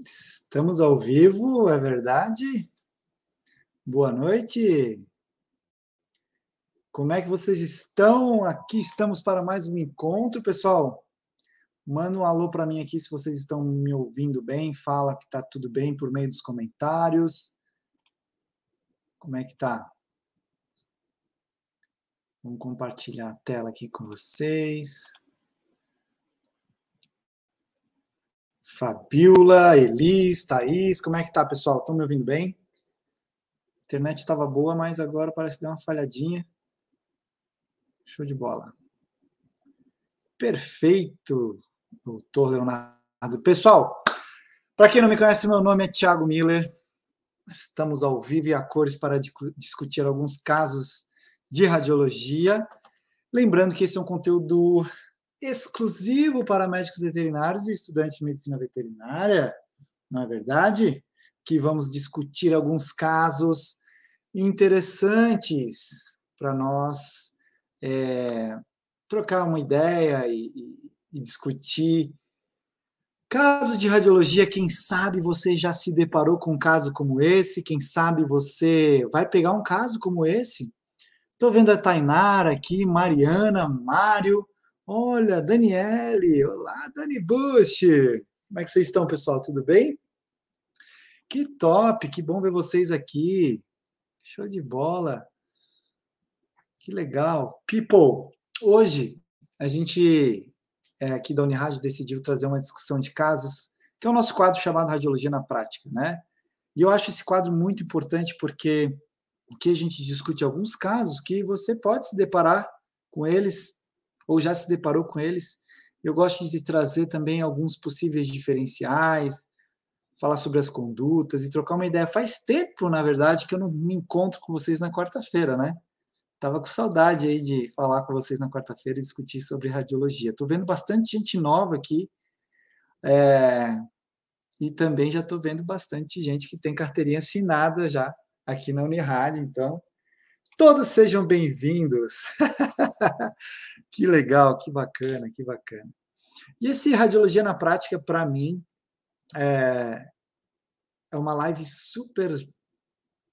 Estamos ao vivo, é verdade? Boa noite. Como é que vocês estão? Aqui estamos para mais um encontro, pessoal. Manda um alô para mim aqui se vocês estão me ouvindo bem. Fala que tá tudo bem por meio dos comentários. Como é que tá? Vamos compartilhar a tela aqui com vocês. Fabiola, Elis, Thaís, como é que tá, pessoal? Estão me ouvindo bem? A internet estava boa, mas agora parece que deu uma falhadinha. Show de bola. Perfeito, doutor Leonardo. Pessoal, para quem não me conhece, meu nome é Thiago Miller. Estamos ao vivo e a cores para discutir alguns casos de radiologia. Lembrando que esse é um conteúdo exclusivo para médicos veterinários e estudantes de medicina veterinária, não é verdade? Que vamos discutir alguns casos interessantes para nós é, trocar uma ideia e, e, e discutir. Caso de radiologia, quem sabe você já se deparou com um caso como esse, quem sabe você vai pegar um caso como esse. Estou vendo a Tainara aqui, Mariana, Mário, Olha, Daniele, olá, Dani Bush. Como é que vocês estão, pessoal? Tudo bem? Que top, que bom ver vocês aqui. Show de bola. Que legal. People, hoje a gente é, aqui da Unirádio decidiu trazer uma discussão de casos, que é o nosso quadro chamado Radiologia na Prática, né? E eu acho esse quadro muito importante porque o que a gente discute alguns casos que você pode se deparar com eles ou já se deparou com eles. Eu gosto de trazer também alguns possíveis diferenciais, falar sobre as condutas e trocar uma ideia. Faz tempo, na verdade, que eu não me encontro com vocês na quarta-feira, né? Tava com saudade aí de falar com vocês na quarta-feira e discutir sobre radiologia. Tô vendo bastante gente nova aqui. É... E também já estou vendo bastante gente que tem carteirinha assinada já aqui na Unirádio, então Todos sejam bem-vindos. que legal, que bacana, que bacana. E esse Radiologia na Prática, para mim, é, é uma live super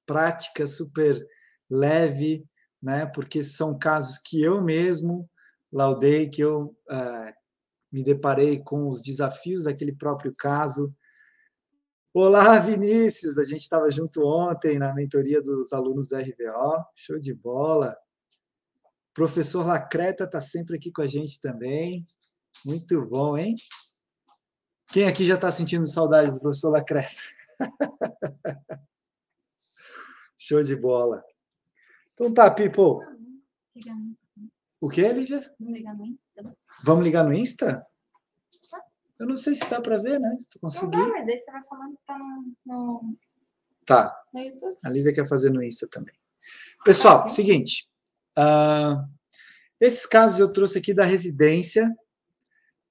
prática, super leve, né? Porque são casos que eu mesmo laudei, que eu é, me deparei com os desafios daquele próprio caso, Olá, Vinícius! A gente estava junto ontem na mentoria dos alunos do RVO. Show de bola! Professor Lacreta está sempre aqui com a gente também. Muito bom, hein? Quem aqui já está sentindo saudades do professor Lacreta? Show de bola. Então tá, people. Ligar no Insta. O que, Lívia? Vamos ligar no Insta? Vamos ligar no Insta? Eu não sei se dá para ver, né? Se tu conseguir. Não dá, mas daí você vai falando que tá no, no... Tá. No YouTube. A Lívia quer fazer no Insta também. Pessoal, seguinte. Uh, esses casos eu trouxe aqui da residência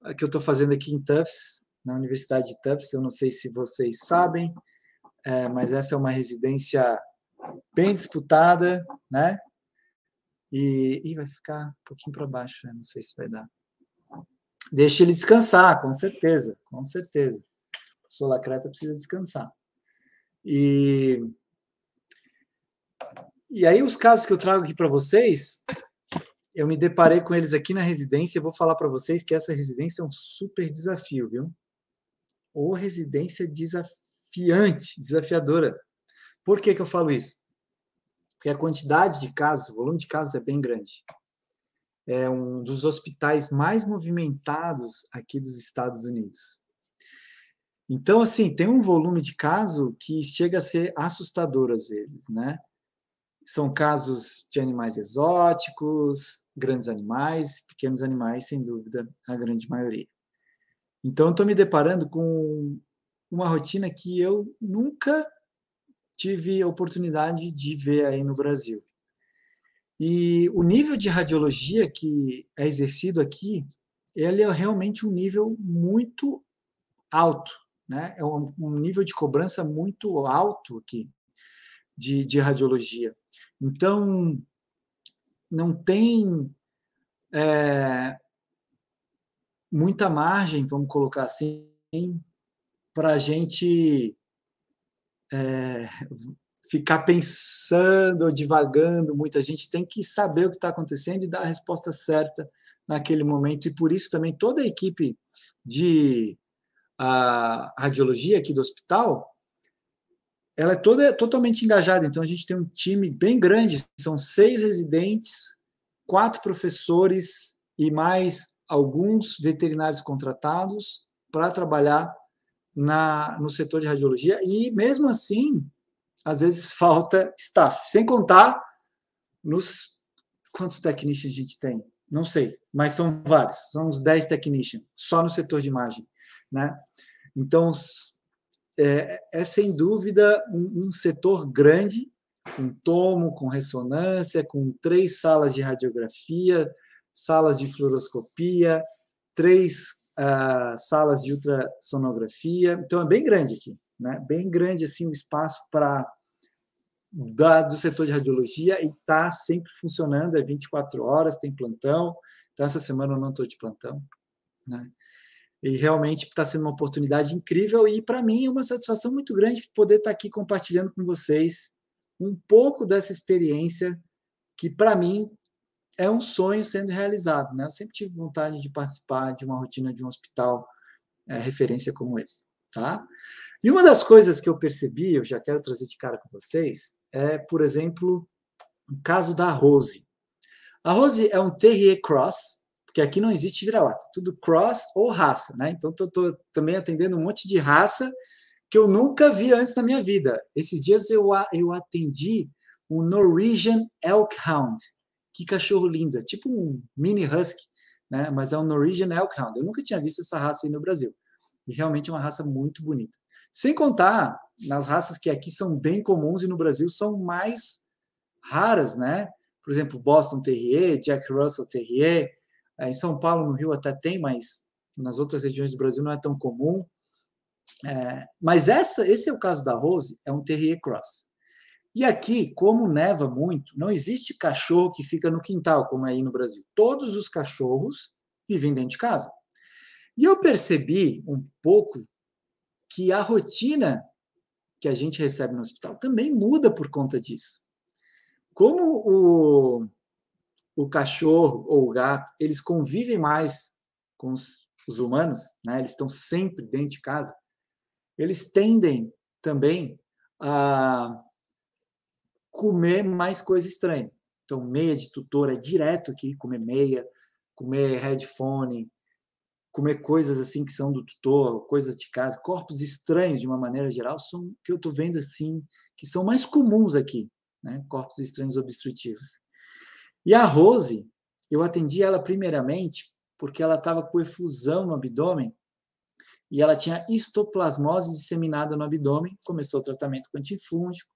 ah, que eu estou fazendo aqui em Tufts, na Universidade de Tufts. Eu não sei se vocês sabem, é, mas essa é uma residência bem disputada, né? E, e vai ficar um pouquinho para baixo, né? não sei se vai dar. Deixa ele descansar, com certeza, com certeza. O Solacreta precisa descansar. E, e aí os casos que eu trago aqui para vocês, eu me deparei com eles aqui na residência e vou falar para vocês que essa residência é um super desafio, viu? Ou residência desafiante, desafiadora. Por que, que eu falo isso? Porque a quantidade de casos, o volume de casos é bem grande é um dos hospitais mais movimentados aqui dos Estados Unidos. Então, assim, tem um volume de caso que chega a ser assustador às vezes, né? São casos de animais exóticos, grandes animais, pequenos animais, sem dúvida, a grande maioria. Então, estou me deparando com uma rotina que eu nunca tive a oportunidade de ver aí no Brasil. E o nível de radiologia que é exercido aqui, ele é realmente um nível muito alto, né? É um, nível de cobrança muito alto aqui de, de radiologia. Então, não tem é, muita margem, vamos colocar assim, para a gente é, ficar pensando ou divagando muito. A gente tem que saber o que está acontecendo e dar a resposta certa naquele momento. E por isso também toda a equipe de a radiologia aqui do hospital, ela é toda totalmente engajada. Então a gente tem um time bem grande, são seis residentes, quatro professores e mais alguns veterinários contratados para trabalhar na, no setor de radiologia. E mesmo assim, às vezes falta staff. Sem contar nos. Quantos technicians a gente tem? Não sei, mas são vários. São uns 10 technicians, só no setor de imagem. Né? Então, é, é sem dúvida um, um setor grande, com tomo, com ressonância, com três salas de radiografia, salas de fluoroscopia, três uh, salas de ultrassonografia. Então, é bem grande aqui né? bem grande assim o um espaço para do setor de radiologia e está sempre funcionando, é 24 horas, tem plantão. Então, essa semana eu não estou de plantão. Né? E realmente está sendo uma oportunidade incrível e, para mim, é uma satisfação muito grande poder estar tá aqui compartilhando com vocês um pouco dessa experiência que, para mim, é um sonho sendo realizado. Né? Eu sempre tive vontade de participar de uma rotina de um hospital é, referência como esse. Tá? E uma das coisas que eu percebi, eu já quero trazer de cara com vocês, é, por exemplo, o caso da Rose. A Rose é um Terrier Cross, porque aqui não existe vira-lata, tudo cross ou raça, né? Então, estou também atendendo um monte de raça que eu nunca vi antes na minha vida. Esses dias eu, eu atendi um Norwegian Elk Hound. Que cachorro lindo! É tipo um mini husky, né? Mas é um Norwegian Elk Hound. Eu nunca tinha visto essa raça aí no Brasil. E realmente é uma raça muito bonita. Sem contar nas raças que aqui são bem comuns e no Brasil são mais raras, né? Por exemplo, Boston Terrier, Jack Russell Terrier. É, em São Paulo, no Rio até tem, mas nas outras regiões do Brasil não é tão comum. É, mas essa, esse é o caso da Rose, é um Terrier Cross. E aqui, como neva muito, não existe cachorro que fica no quintal, como é aí no Brasil. Todos os cachorros vivem dentro de casa. E eu percebi um pouco que a rotina que a gente recebe no hospital também muda por conta disso. Como o, o cachorro ou o gato, eles convivem mais com os, os humanos, né? eles estão sempre dentro de casa, eles tendem também a comer mais coisa estranha. Então, meia de tutora é direto aqui, comer meia, comer headphone, comer coisas assim que são do tutor, coisas de casa, corpos estranhos de uma maneira geral, são que eu estou vendo assim, que são mais comuns aqui, né? corpos estranhos obstrutivos. E a Rose, eu atendi ela primeiramente porque ela estava com efusão no abdômen e ela tinha histoplasmose disseminada no abdômen, começou o tratamento com antifúngico,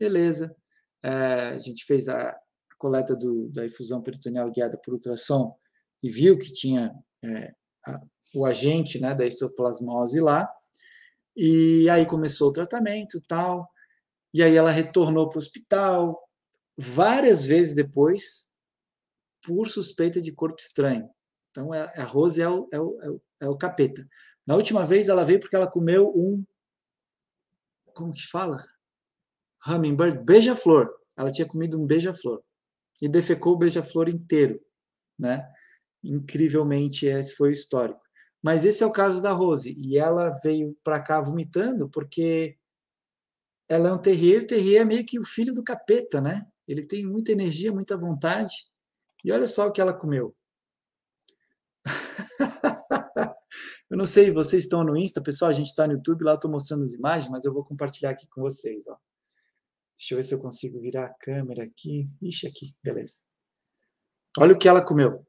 beleza, é, a gente fez a coleta do, da efusão peritoneal guiada por ultrassom e viu que tinha é, o agente né, da histoplasmose lá. E aí começou o tratamento tal. E aí ela retornou para o hospital várias vezes depois por suspeita de corpo estranho. Então é, a Rose é o, é o, é o, é o capeta. Na última vez ela veio porque ela comeu um. Como que fala? Hummingbird, beija-flor. Ela tinha comido um beija-flor e defecou o beija-flor inteiro, né? incrivelmente esse foi o histórico. Mas esse é o caso da Rose, e ela veio para cá vomitando porque ela é um terrier, e o terrier é meio que o filho do capeta, né? Ele tem muita energia, muita vontade, e olha só o que ela comeu. eu não sei, vocês estão no Insta, pessoal, a gente está no YouTube, lá estou mostrando as imagens, mas eu vou compartilhar aqui com vocês, ó. Deixa eu ver se eu consigo virar a câmera aqui. Ixi, aqui, beleza. Olha o que ela comeu.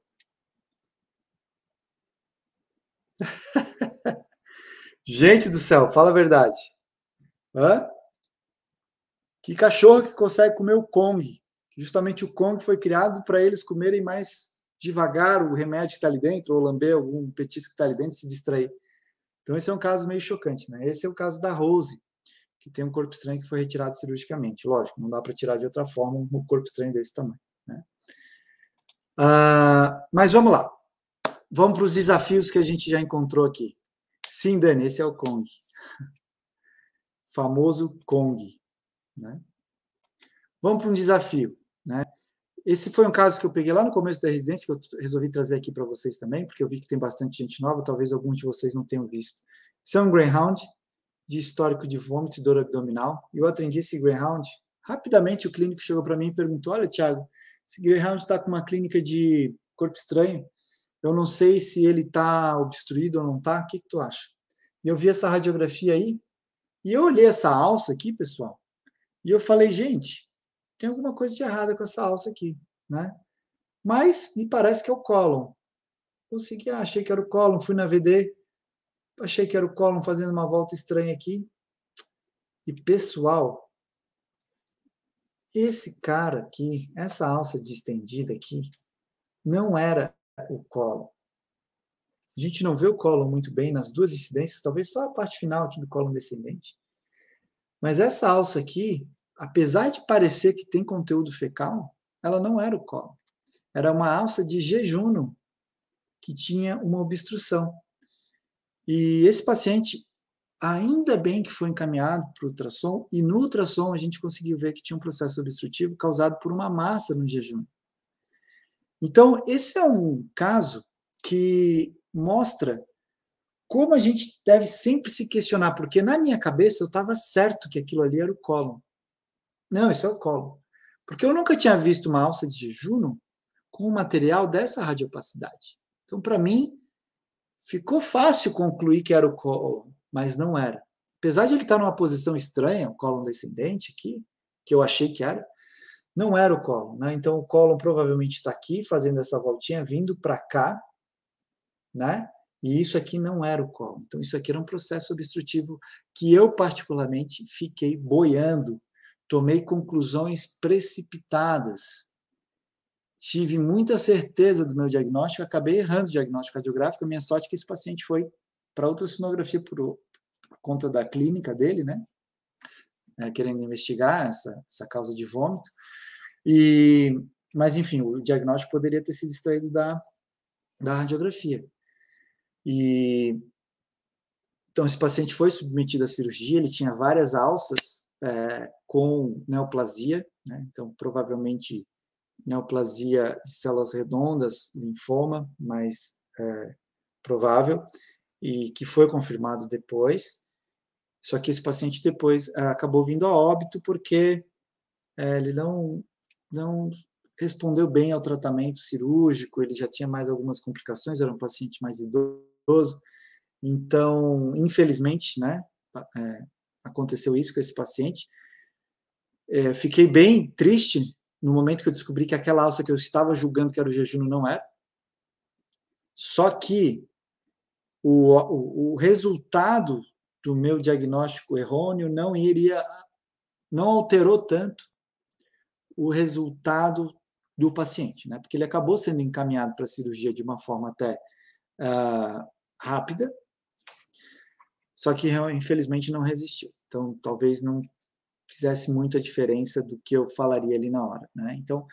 Gente do céu, fala a verdade. Hã? Que cachorro que consegue comer o Kong? Justamente o Kong foi criado para eles comerem mais devagar o remédio que está ali dentro, ou lamber algum petisco que está ali dentro se distrair. Então, esse é um caso meio chocante. Né? Esse é o caso da Rose, que tem um corpo estranho que foi retirado cirurgicamente. Lógico, não dá para tirar de outra forma um corpo estranho desse tamanho. Né? Ah, mas vamos lá. Vamos para os desafios que a gente já encontrou aqui. Sim, Dani, esse é o Kong. Famoso Kong. Né? Vamos para um desafio. Né? Esse foi um caso que eu peguei lá no começo da residência, que eu resolvi trazer aqui para vocês também, porque eu vi que tem bastante gente nova, talvez alguns de vocês não tenham visto. Esse é um Greyhound de histórico de vômito e dor abdominal. eu atendi esse Greyhound. Rapidamente o clínico chegou para mim e perguntou: Olha, Tiago, esse Greyhound está com uma clínica de corpo estranho eu não sei se ele está obstruído ou não está, o que, que tu acha? Eu vi essa radiografia aí, e eu olhei essa alça aqui, pessoal, e eu falei, gente, tem alguma coisa de errada com essa alça aqui, né? Mas me parece que é o colon. Consegui, ah, achei que era o colon. fui na VD, achei que era o colon fazendo uma volta estranha aqui. E pessoal, esse cara aqui, essa alça distendida aqui, não era o colo. A gente não vê o colo muito bem nas duas incidências, talvez só a parte final aqui do colo descendente. Mas essa alça aqui, apesar de parecer que tem conteúdo fecal, ela não era o colo. Era uma alça de jejum que tinha uma obstrução. E esse paciente, ainda bem que foi encaminhado para o ultrassom, e no ultrassom a gente conseguiu ver que tinha um processo obstrutivo causado por uma massa no jejum. Então, esse é um caso que mostra como a gente deve sempre se questionar, porque na minha cabeça eu estava certo que aquilo ali era o colo. Não, isso é o colo. Porque eu nunca tinha visto uma alça de jejum com um material dessa radiopacidade. Então, para mim, ficou fácil concluir que era o colo, mas não era. Apesar de ele estar numa posição estranha, o colo descendente aqui, que eu achei que era, não era o Collor, né? Então o Collor provavelmente está aqui fazendo essa voltinha, vindo para cá, né? E isso aqui não era o Collor. Então isso aqui era um processo obstrutivo que eu particularmente fiquei boiando, tomei conclusões precipitadas. Tive muita certeza do meu diagnóstico, acabei errando o diagnóstico cardiográfico. minha sorte é que esse paciente foi para outra sonografia por, por conta da clínica dele, né? É, querendo investigar essa, essa causa de vômito. E, mas, enfim, o diagnóstico poderia ter sido extraído da, da radiografia. E, então, esse paciente foi submetido à cirurgia, ele tinha várias alças é, com neoplasia, né? então, provavelmente, neoplasia de células redondas, linfoma, mais é, provável, e que foi confirmado depois. Só que esse paciente depois é, acabou vindo a óbito porque é, ele não não respondeu bem ao tratamento cirúrgico, ele já tinha mais algumas complicações, era um paciente mais idoso. Então, infelizmente, né, é, aconteceu isso com esse paciente. É, fiquei bem triste no momento que eu descobri que aquela alça que eu estava julgando que era o jejum não era. É. Só que o, o, o resultado do meu diagnóstico errôneo não iria, não alterou tanto o resultado do paciente, né? Porque ele acabou sendo encaminhado para a cirurgia de uma forma até uh, rápida, só que infelizmente não resistiu. Então, talvez não fizesse muita diferença do que eu falaria ali na hora, né? Então, o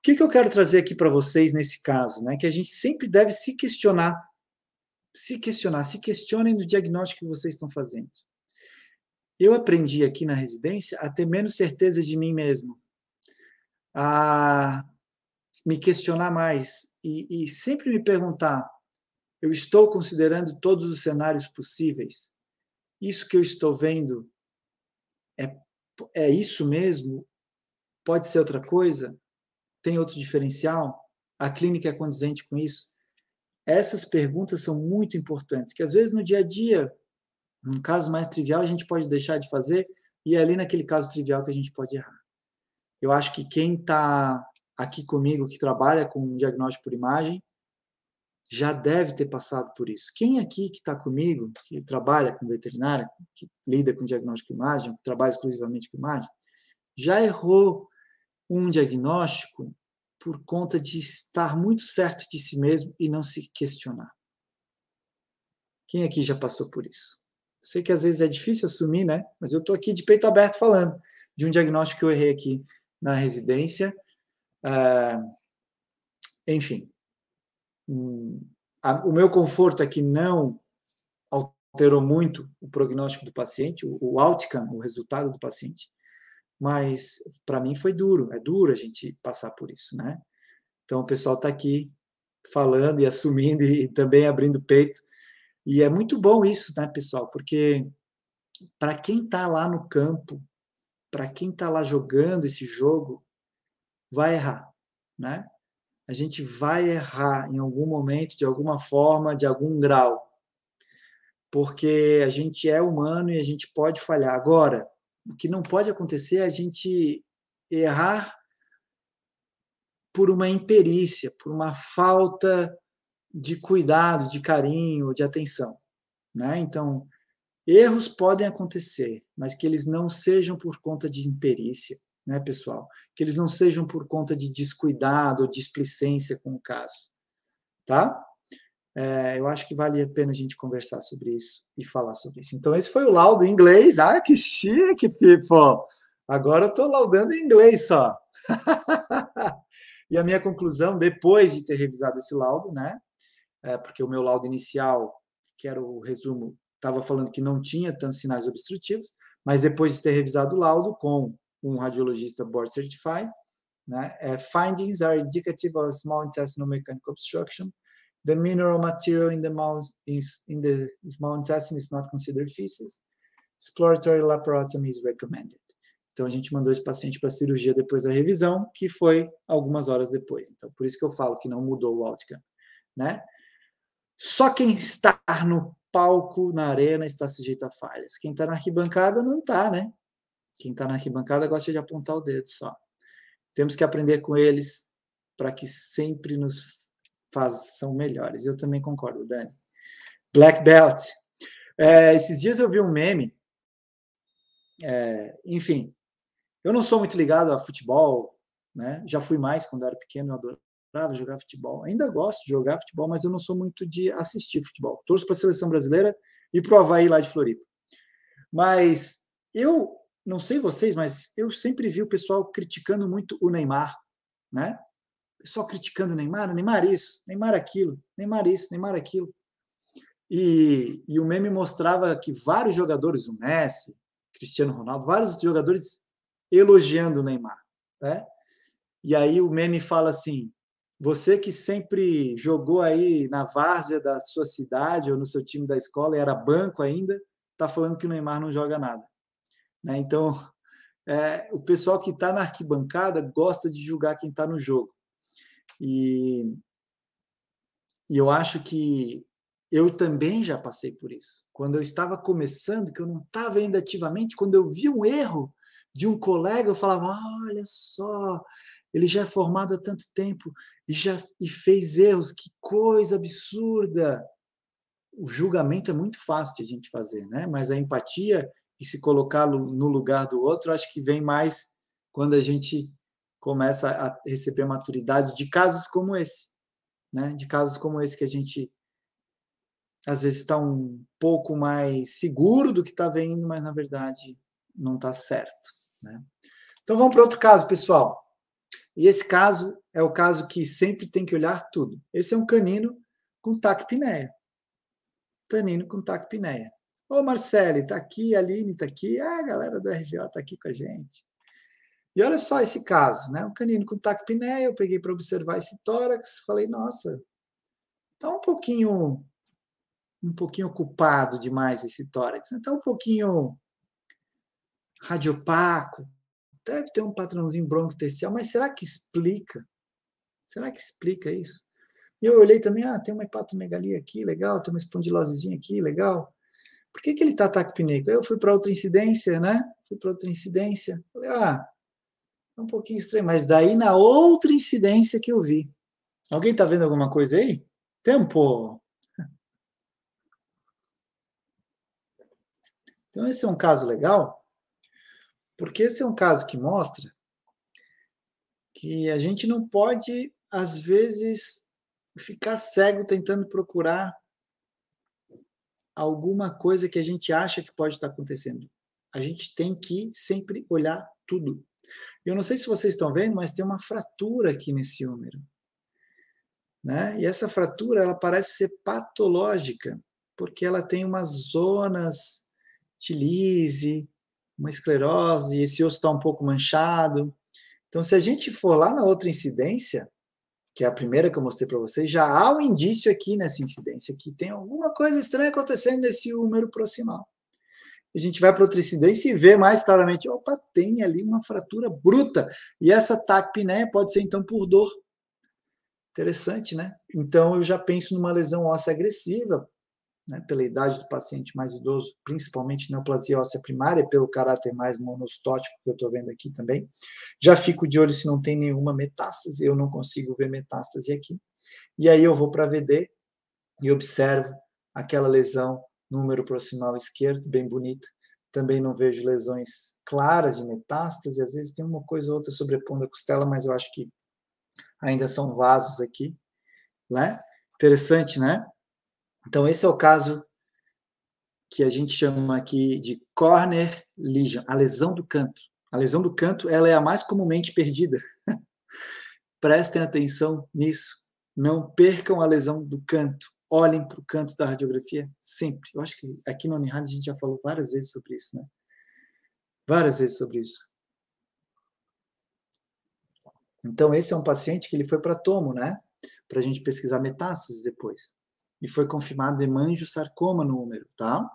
que, que eu quero trazer aqui para vocês nesse caso, né? Que a gente sempre deve se questionar, se questionar, se questionem do diagnóstico que vocês estão fazendo. Eu aprendi aqui na residência a ter menos certeza de mim mesmo a me questionar mais e, e sempre me perguntar: eu estou considerando todos os cenários possíveis? Isso que eu estou vendo é, é isso mesmo? Pode ser outra coisa? Tem outro diferencial? A clínica é condizente com isso? Essas perguntas são muito importantes, que às vezes no dia a dia, num caso mais trivial, a gente pode deixar de fazer, e é ali naquele caso trivial que a gente pode errar. Eu acho que quem está aqui comigo, que trabalha com diagnóstico por imagem, já deve ter passado por isso. Quem aqui que está comigo, que trabalha com veterinário, que lida com diagnóstico por imagem, que trabalha exclusivamente com imagem, já errou um diagnóstico por conta de estar muito certo de si mesmo e não se questionar. Quem aqui já passou por isso? Sei que às vezes é difícil assumir, né? Mas eu estou aqui de peito aberto falando de um diagnóstico que eu errei aqui na residência. Uh, enfim, um, a, o meu conforto é que não alterou muito o prognóstico do paciente, o, o outcome, o resultado do paciente, mas para mim foi duro, é duro a gente passar por isso, né? Então o pessoal está aqui falando e assumindo e, e também abrindo peito, e é muito bom isso, né, pessoal? Porque para quem está lá no campo, para quem está lá jogando esse jogo, vai errar, né? A gente vai errar em algum momento, de alguma forma, de algum grau, porque a gente é humano e a gente pode falhar. Agora, o que não pode acontecer é a gente errar por uma imperícia, por uma falta de cuidado, de carinho, de atenção, né? Então, Erros podem acontecer, mas que eles não sejam por conta de imperícia, né, pessoal? Que eles não sejam por conta de descuidado ou displicência com o caso, tá? É, eu acho que vale a pena a gente conversar sobre isso e falar sobre isso. Então, esse foi o laudo em inglês. Ah, que chique, people! Tipo! Agora eu estou laudando em inglês só. e a minha conclusão, depois de ter revisado esse laudo, né? É, porque o meu laudo inicial, que era o resumo estava falando que não tinha tantos sinais obstrutivos, mas depois de ter revisado o laudo com um radiologista board certified, né, é, findings are indicative of small intestinal mechanical obstruction. The mineral material in the, mouth is, in the small intestine is not considered feces. Exploratory laparotomy is recommended. Então, a gente mandou esse paciente para cirurgia depois da revisão, que foi algumas horas depois. Então, por isso que eu falo que não mudou o outcome, né? Só quem está no palco, na arena, está sujeito a falhas. Quem está na arquibancada não está, né? Quem está na arquibancada gosta de apontar o dedo só. Temos que aprender com eles para que sempre nos façam melhores. Eu também concordo, Dani. Black Belt. É, esses dias eu vi um meme. É, enfim, eu não sou muito ligado a futebol, né? Já fui mais quando era pequeno, eu adorava jogar futebol. Ainda gosto de jogar futebol, mas eu não sou muito de assistir futebol. Torço para a seleção brasileira e para o Havaí lá de Floripa. Mas eu não sei vocês, mas eu sempre vi o pessoal criticando muito o Neymar, né? só criticando o Neymar, Neymar isso, Neymar aquilo, Neymar isso, Neymar aquilo. E, e o meme mostrava que vários jogadores, o Messi, Cristiano Ronaldo, vários jogadores elogiando o Neymar, né? E aí o meme fala assim: você que sempre jogou aí na várzea da sua cidade ou no seu time da escola e era banco ainda, está falando que o Neymar não joga nada. Né? Então, é, o pessoal que está na arquibancada gosta de julgar quem está no jogo. E, e eu acho que eu também já passei por isso. Quando eu estava começando, que eu não estava ainda ativamente, quando eu vi um erro de um colega, eu falava: olha só, ele já é formado há tanto tempo e já e fez erros. Que coisa absurda! O julgamento é muito fácil de a gente fazer, né? Mas a empatia e se colocar no lugar do outro, acho que vem mais quando a gente começa a receber maturidade de casos como esse, né? De casos como esse que a gente às vezes está um pouco mais seguro do que está vendo, mas na verdade não está certo, né? Então vamos para outro caso, pessoal. E esse caso é o caso que sempre tem que olhar tudo. Esse é um canino com taquipneia. Canino com taquipneia. Ô, Marcele, tá aqui, a Aline tá aqui, ah, a galera do RJ tá aqui com a gente. E olha só esse caso, né? Um canino com taquipneia, eu peguei para observar esse tórax, falei, nossa, tá um pouquinho um pouquinho ocupado demais esse tórax, né? tá um pouquinho radiopaco, deve ter um padrãozinho broncotercial, mas será que explica? Será que explica isso? E eu olhei também, ah, tem uma hepatomegalia aqui, legal, tem uma espondilosezinha aqui, legal. Por que, que ele está taquipneico? Eu fui para outra incidência, né? Fui para outra incidência. Falei, ah, é um pouquinho estranho, mas daí na outra incidência que eu vi. Alguém está vendo alguma coisa aí? Tempo! Então, esse é um caso legal porque esse é um caso que mostra que a gente não pode, às vezes, ficar cego tentando procurar alguma coisa que a gente acha que pode estar acontecendo. A gente tem que sempre olhar tudo. Eu não sei se vocês estão vendo, mas tem uma fratura aqui nesse húmero. Né? E essa fratura ela parece ser patológica, porque ela tem umas zonas de lise, uma esclerose, esse osso está um pouco manchado. Então, se a gente for lá na outra incidência, que é a primeira que eu mostrei para vocês, já há um indício aqui nessa incidência que tem alguma coisa estranha acontecendo nesse húmero proximal. A gente vai para outra incidência e vê mais claramente, opa, tem ali uma fratura bruta. E essa taquipneia pode ser então por dor. Interessante, né? Então eu já penso numa lesão óssea agressiva, né, pela idade do paciente mais idoso, principalmente neoplasia óssea primária, pelo caráter mais monostótico que eu estou vendo aqui também. Já fico de olho se não tem nenhuma metástase, eu não consigo ver metástase aqui. E aí eu vou para VD e observo aquela lesão número proximal esquerdo, bem bonita. Também não vejo lesões claras de metástase, às vezes tem uma coisa ou outra sobrepondo a costela, mas eu acho que ainda são vasos aqui, né? Interessante, né? Então, esse é o caso que a gente chama aqui de corner lesion, a lesão do canto. A lesão do canto ela é a mais comumente perdida. Prestem atenção nisso. Não percam a lesão do canto. Olhem para o canto da radiografia sempre. Eu acho que aqui no Unirad a gente já falou várias vezes sobre isso, né? Várias vezes sobre isso. Então, esse é um paciente que ele foi para tomo, né? Para a gente pesquisar metástases depois e foi confirmado hemangiosarcoma no úmero, tá?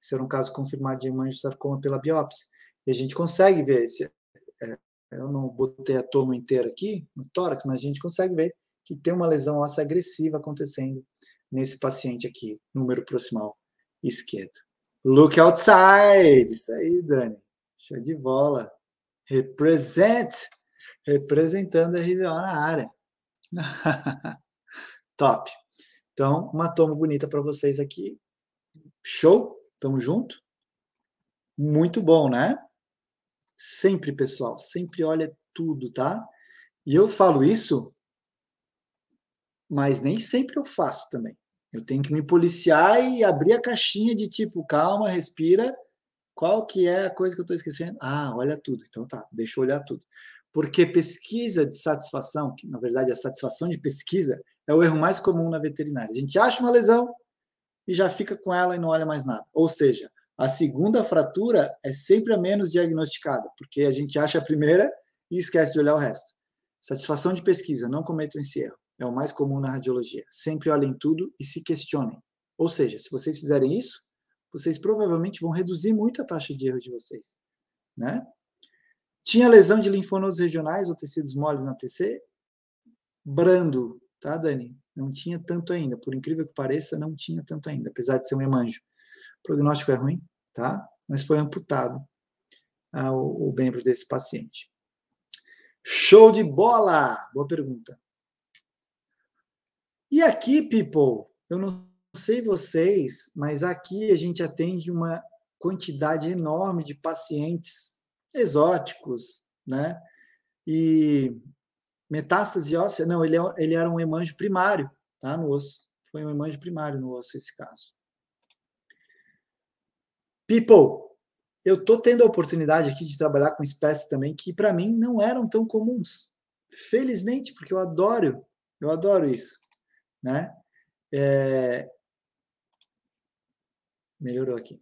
Esse era um caso confirmado de hemangiosarcoma pela biópsia. E a gente consegue ver esse, é, eu não botei a toma inteira aqui, no tórax, mas a gente consegue ver que tem uma lesão óssea agressiva acontecendo nesse paciente aqui, número proximal esquerdo. Look outside! Isso aí, Dani. Show de bola. Represent! Representando a RVO na área. Top. Então, uma toma bonita para vocês aqui. Show? Tamo junto? Muito bom, né? Sempre, pessoal, sempre olha tudo, tá? E eu falo isso, mas nem sempre eu faço também. Eu tenho que me policiar e abrir a caixinha de tipo, calma, respira. Qual que é a coisa que eu estou esquecendo? Ah, olha tudo. Então tá, deixa eu olhar tudo. Porque pesquisa de satisfação, que na verdade é satisfação de pesquisa, é o erro mais comum na veterinária. A gente acha uma lesão e já fica com ela e não olha mais nada. Ou seja, a segunda fratura é sempre a menos diagnosticada, porque a gente acha a primeira e esquece de olhar o resto. Satisfação de pesquisa, não cometam esse erro. É o mais comum na radiologia. Sempre olhem tudo e se questionem. Ou seja, se vocês fizerem isso, vocês provavelmente vão reduzir muito a taxa de erro de vocês, né? Tinha lesão de linfonodos regionais ou tecidos moles na TC? Brando, tá, Dani? Não tinha tanto ainda, por incrível que pareça, não tinha tanto ainda, apesar de ser um emanjo. O prognóstico é ruim, tá? Mas foi amputado ah, o, o membro desse paciente. Show de bola! Boa pergunta. E aqui, people, eu não sei vocês, mas aqui a gente atende uma quantidade enorme de pacientes exóticos, né? E Metástase óssea, não, ele, é ele era um hemanjo primário, tá? No osso. Foi um hemanjo primário no osso esse caso. People, eu tô tendo a oportunidade aqui de trabalhar com espécies também que para mim não eram tão comuns. Felizmente, porque eu adoro, eu adoro isso, né? É... Melhorou aqui.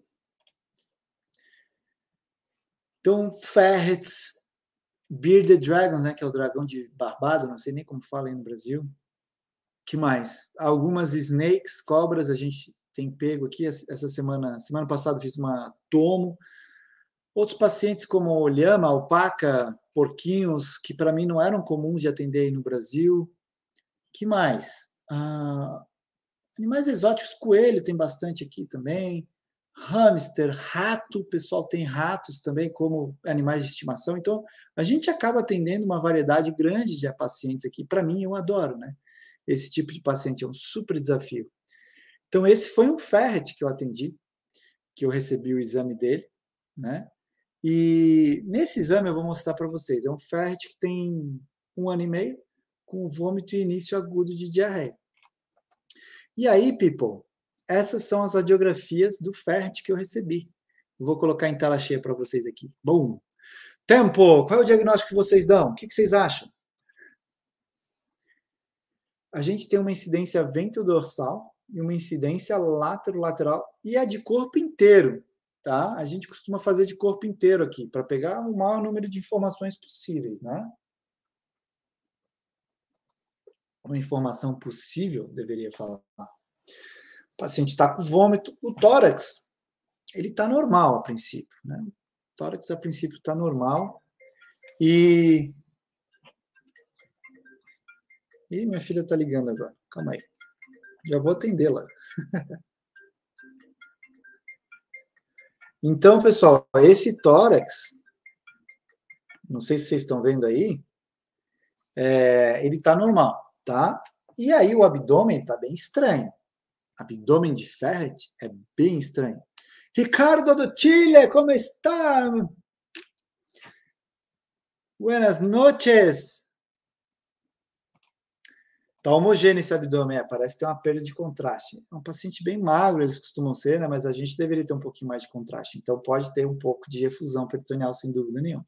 Então, ferrets, Beard the Dragons, né, que é o dragão de barbado, não sei nem como fala aí no Brasil. Que mais? Algumas snakes, cobras, a gente tem pego aqui essa semana, semana passada fiz uma tomo. Outros pacientes como olhama, alpaca, porquinhos, que para mim não eram comuns de atender aí no Brasil. Que mais? Ah, animais exóticos, coelho tem bastante aqui também hamster, rato, o pessoal tem ratos também como animais de estimação. Então, a gente acaba atendendo uma variedade grande de pacientes aqui. Para mim, eu adoro, né? Esse tipo de paciente é um super desafio. Então, esse foi um ferret que eu atendi, que eu recebi o exame dele, né? E nesse exame eu vou mostrar para vocês. É um ferret que tem um ano e meio, com vômito e início agudo de diarreia. E aí, people, essas são as radiografias do FERT que eu recebi. Vou colocar em tela cheia para vocês aqui. Bom, tempo! Qual é o diagnóstico que vocês dão? O que, que vocês acham? A gente tem uma incidência ventrodorsal e uma incidência lateral-lateral e a é de corpo inteiro, tá? A gente costuma fazer de corpo inteiro aqui para pegar o maior número de informações possíveis, né? Uma informação possível, deveria falar o paciente está com vômito, o tórax, ele está normal a princípio, né? O tórax a princípio está normal e... Ih, minha filha está ligando agora, calma aí, já vou atendê-la. Então, pessoal, esse tórax, não sei se vocês estão vendo aí, é, ele está normal, tá? E aí o abdômen está bem estranho abdômen de ferret é bem estranho. Ricardo do Chile, como está? Buenas noches. Tá homogêneo esse abdômen, é, parece ter uma perda de contraste. É um paciente bem magro, eles costumam ser, né? Mas a gente deveria ter um pouquinho mais de contraste. Então pode ter um pouco de efusão peritoneal, sem dúvida nenhuma.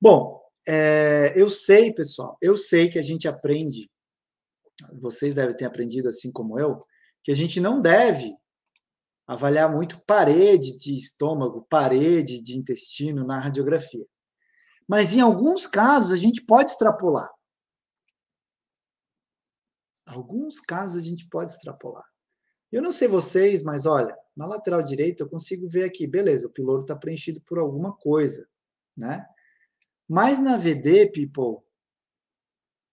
Bom, é, eu sei, pessoal, eu sei que a gente aprende, vocês devem ter aprendido assim como eu, que a gente não deve avaliar muito parede de estômago, parede de intestino na radiografia. Mas em alguns casos a gente pode extrapolar. Alguns casos a gente pode extrapolar. Eu não sei vocês, mas olha, na lateral direita eu consigo ver aqui, beleza, o piloto está preenchido por alguma coisa, né? Mas na VD, people,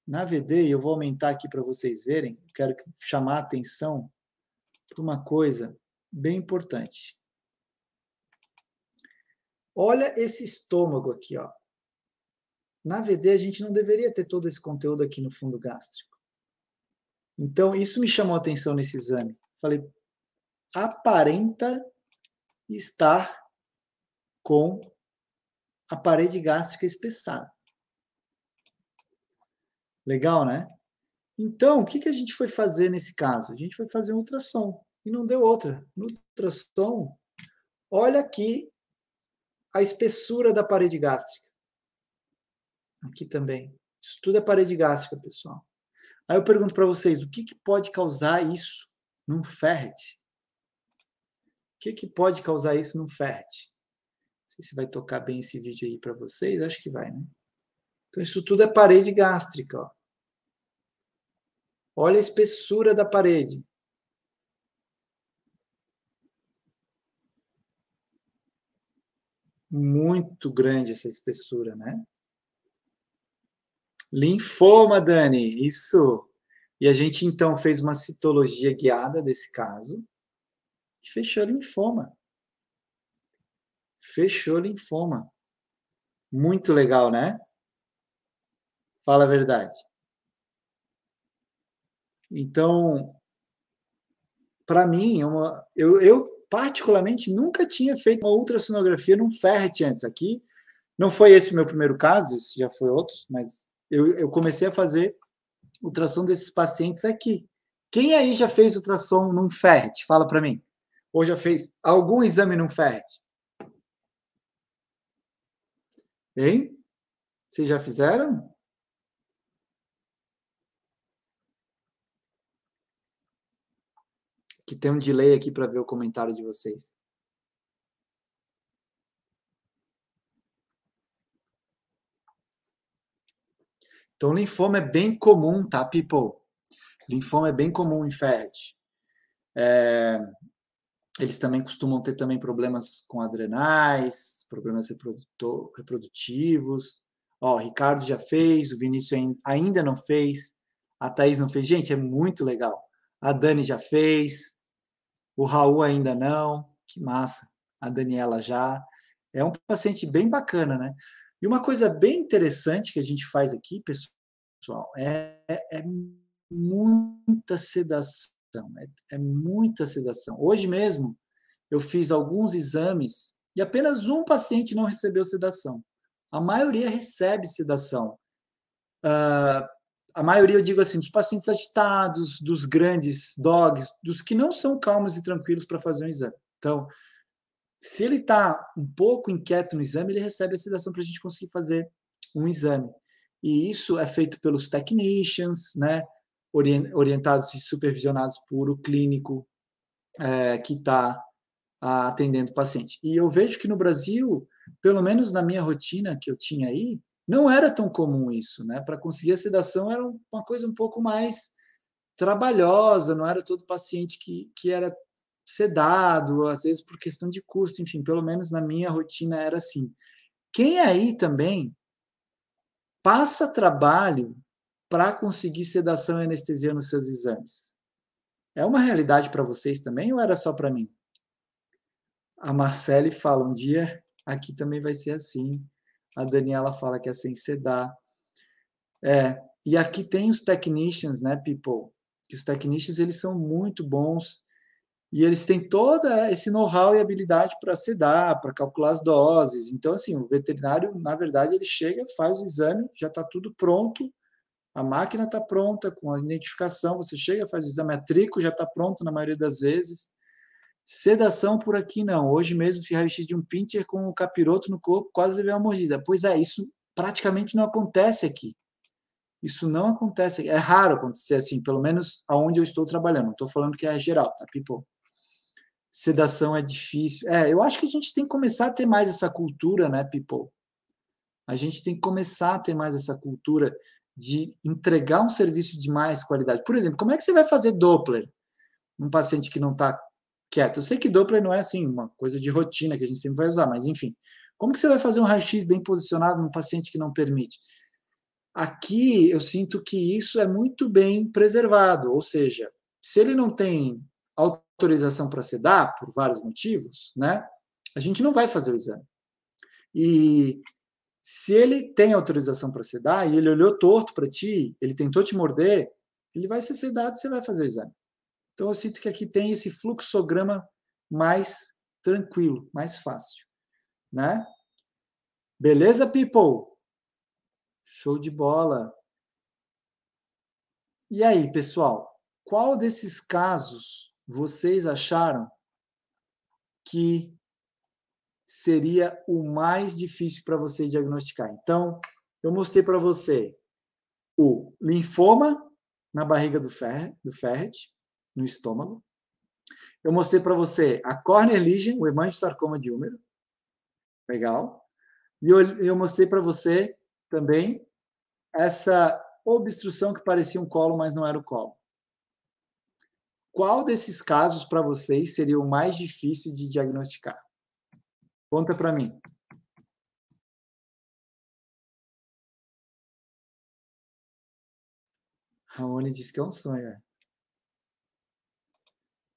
na VD, eu vou aumentar aqui para vocês verem, quero chamar a atenção por uma coisa bem importante. Olha esse estômago aqui, ó. Na VD a gente não deveria ter todo esse conteúdo aqui no fundo gástrico. Então, isso me chamou a atenção nesse exame. Falei, aparenta estar com a parede gástrica espessada. Legal, né? Então, o que, que a gente foi fazer nesse caso? A gente foi fazer um ultrassom e não deu outra. No ultrassom, olha aqui a espessura da parede gástrica. Aqui também. Isso tudo é parede gástrica, pessoal. Aí eu pergunto para vocês, o que, que pode causar isso num ferret? O que, que pode causar isso num ferret? Não sei se vai tocar bem esse vídeo aí para vocês, acho que vai, né? Então, isso tudo é parede gástrica, ó. Olha a espessura da parede. Muito grande essa espessura, né? Linfoma, Dani, isso. E a gente então fez uma citologia guiada desse caso e fechou linfoma. Fechou linfoma. Muito legal, né? Fala a verdade. Então, para mim, é uma, eu, eu, particularmente nunca tinha feito uma ultrassonografia num ferret antes aqui. Não foi esse o meu primeiro caso, esse já foi outros, mas eu, eu comecei a fazer ultrassom desses pacientes aqui. Quem aí já fez ultrassom num ferret? Fala para mim. Ou já fez algum exame num ferret? Hein? Vocês já fizeram? que tem um delay aqui para ver o comentário de vocês. Então, linfoma é bem comum, tá, people? Linfoma é bem comum em ferret. É... Eles também costumam ter também problemas com adrenais, problemas reprodutivos. Ó, o Ricardo já fez, o Vinícius ainda não fez, a Thaís não fez. Gente, é muito legal. A Dani já fez. O Raul ainda não. Que massa. A Daniela já. É um paciente bem bacana, né? E uma coisa bem interessante que a gente faz aqui, pessoal, é, é, é muita sedação. É, é muita sedação. Hoje mesmo, eu fiz alguns exames e apenas um paciente não recebeu sedação. A maioria recebe sedação. Uh, a maioria, eu digo assim, dos pacientes agitados, dos grandes dogs, dos que não são calmos e tranquilos para fazer um exame. Então, se ele está um pouco inquieto no exame, ele recebe a sedação para a gente conseguir fazer um exame. E isso é feito pelos technicians, né? orientados e supervisionados por o clínico é, que está ah, atendendo o paciente. E eu vejo que no Brasil, pelo menos na minha rotina que eu tinha aí, não era tão comum isso, né? Para conseguir a sedação era uma coisa um pouco mais trabalhosa, não era todo paciente que, que era sedado, às vezes por questão de custo, enfim, pelo menos na minha rotina era assim. Quem aí também passa trabalho para conseguir sedação e anestesia nos seus exames? É uma realidade para vocês também ou era só para mim? A Marcele fala um dia, aqui também vai ser assim. A Daniela fala que é sem sedar. É, e aqui tem os technicians, né, people? Que os technicians, eles são muito bons e eles têm todo esse know-how e habilidade para sedar, para calcular as doses. Então, assim, o veterinário, na verdade, ele chega, faz o exame, já está tudo pronto, a máquina está pronta com a identificação, você chega, faz o exame a trico, já está pronto na maioria das vezes. Sedação por aqui não. Hoje mesmo fiz raio-x de um pincher com o um capiroto no corpo, quase levei uma mordida. Pois é, isso praticamente não acontece aqui. Isso não acontece. É raro acontecer assim, pelo menos aonde eu estou trabalhando. Não estou falando que é geral, tá, people? Sedação é difícil. É, eu acho que a gente tem que começar a ter mais essa cultura, né, people? A gente tem que começar a ter mais essa cultura de entregar um serviço de mais qualidade. Por exemplo, como é que você vai fazer Doppler? num paciente que não está quieto. Eu sei que Doppler não é assim, uma coisa de rotina que a gente sempre vai usar, mas enfim. Como que você vai fazer um raio-x bem posicionado num paciente que não permite? Aqui eu sinto que isso é muito bem preservado, ou seja, se ele não tem autorização para sedar por vários motivos, né? A gente não vai fazer o exame. E se ele tem autorização para sedar e ele olhou torto para ti, ele tentou te morder, ele vai ser sedado, você vai fazer o exame. Então, eu sinto que aqui tem esse fluxograma mais tranquilo, mais fácil, né? Beleza, people? Show de bola. E aí, pessoal, qual desses casos vocês acharam que seria o mais difícil para você diagnosticar? Então, eu mostrei para você o linfoma na barriga do, fer do ferret, no estômago. Eu mostrei para você a córnea lesion, o hemangiosarcoma de úmero. Legal. E eu, eu mostrei para você também essa obstrução que parecia um colo, mas não era o colo. Qual desses casos para vocês seria o mais difícil de diagnosticar? Conta para mim. Raoni disse que é um sonho. É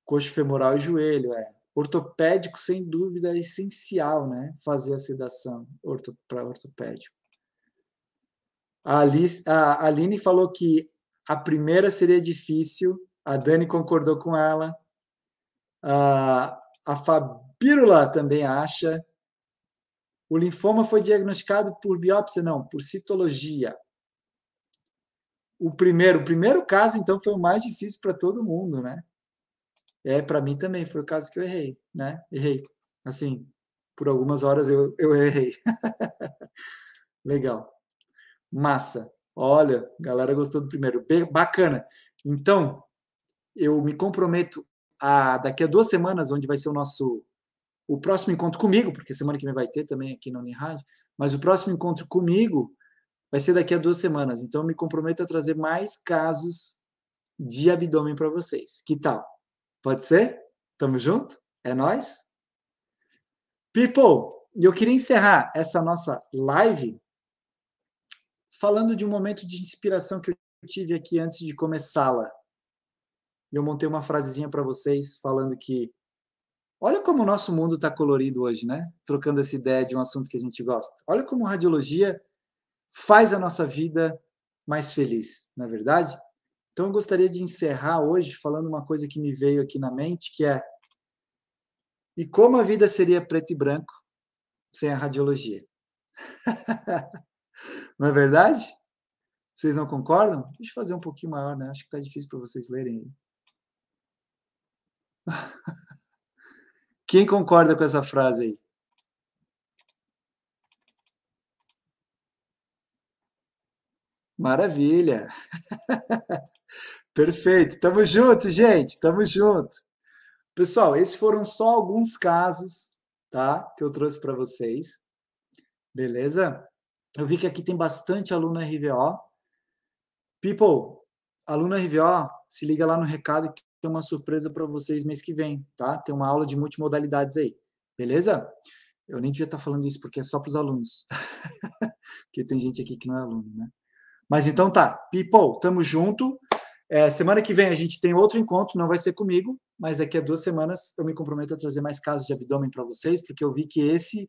coxo femoral e joelho, é. Ortopédico, sem dúvida, é essencial, né? Fazer a sedação orto, para ortopédico. A, Alice, a Aline falou que a primeira seria difícil, a Dani concordou com ela, a, a Fabírula também acha. O linfoma foi diagnosticado por biópsia? Não, por citologia. O primeiro, o primeiro caso, então, foi o mais difícil para todo mundo, né? É, para mim também foi o caso que eu errei, né? Errei. Assim, por algumas horas eu, eu errei. Legal. Massa. Olha, galera gostou do primeiro. bacana. Então, eu me comprometo a daqui a duas semanas, onde vai ser o nosso o próximo encontro comigo, porque semana que vem vai ter também aqui na Unirad, mas o próximo encontro comigo vai ser daqui a duas semanas. Então, eu me comprometo a trazer mais casos de abdômen para vocês. Que tal? Pode ser? Tamo junto? É nós. People, eu queria encerrar essa nossa live falando de um momento de inspiração que eu tive aqui antes de começá-la. Eu montei uma frasezinha para vocês falando que olha como o nosso mundo está colorido hoje, né? Trocando essa ideia de um assunto que a gente gosta. Olha como radiologia faz a nossa vida mais feliz, na é verdade? Então, eu gostaria de encerrar hoje falando uma coisa que me veio aqui na mente, que é: e como a vida seria preto e branco sem a radiologia? não é verdade? Vocês não concordam? Deixa eu fazer um pouquinho maior, né? Acho que está difícil para vocês lerem. Quem concorda com essa frase aí? Maravilha! Perfeito. Tamo junto, gente. Tamo junto. Pessoal, esses foram só alguns casos, tá? Que eu trouxe para vocês. Beleza? Eu vi que aqui tem bastante aluno RVO. People, aluno RVO, se liga lá no recado que tem uma surpresa para vocês mês que vem, tá? Tem uma aula de multimodalidades aí. Beleza? Eu nem devia estar tá falando isso porque é só para os alunos. porque tem gente aqui que não é aluno, né? Mas então tá, people, tamo junto. É, semana que vem a gente tem outro encontro, não vai ser comigo, mas daqui a duas semanas eu me comprometo a trazer mais casos de abdômen para vocês, porque eu vi que esse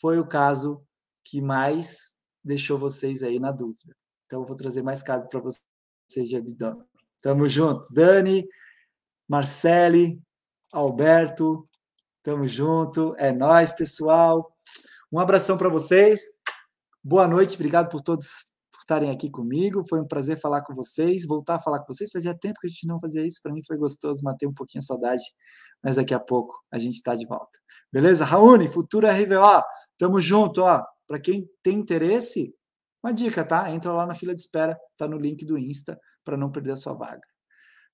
foi o caso que mais deixou vocês aí na dúvida. Então eu vou trazer mais casos para vocês de abdômen. Tamo junto. Dani, Marcele, Alberto, tamo junto. É nós, pessoal. Um abração para vocês. Boa noite, obrigado por todos estarem aqui comigo. Foi um prazer falar com vocês, voltar a falar com vocês. Fazia tempo que a gente não fazia isso, para mim foi gostoso, matei um pouquinho a saudade, mas daqui a pouco a gente está de volta. Beleza? Raoni, Futura RVO, tamo junto, ó. Para quem tem interesse, uma dica, tá? Entra lá na fila de espera, tá no link do Insta para não perder a sua vaga.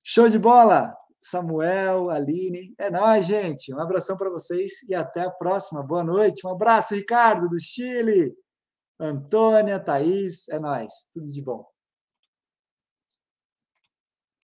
Show de bola! Samuel, Aline, é nóis, gente. Um abração para vocês e até a próxima. Boa noite. Um abraço, Ricardo, do Chile. Antônia, Thaís, é nós, tudo de bom.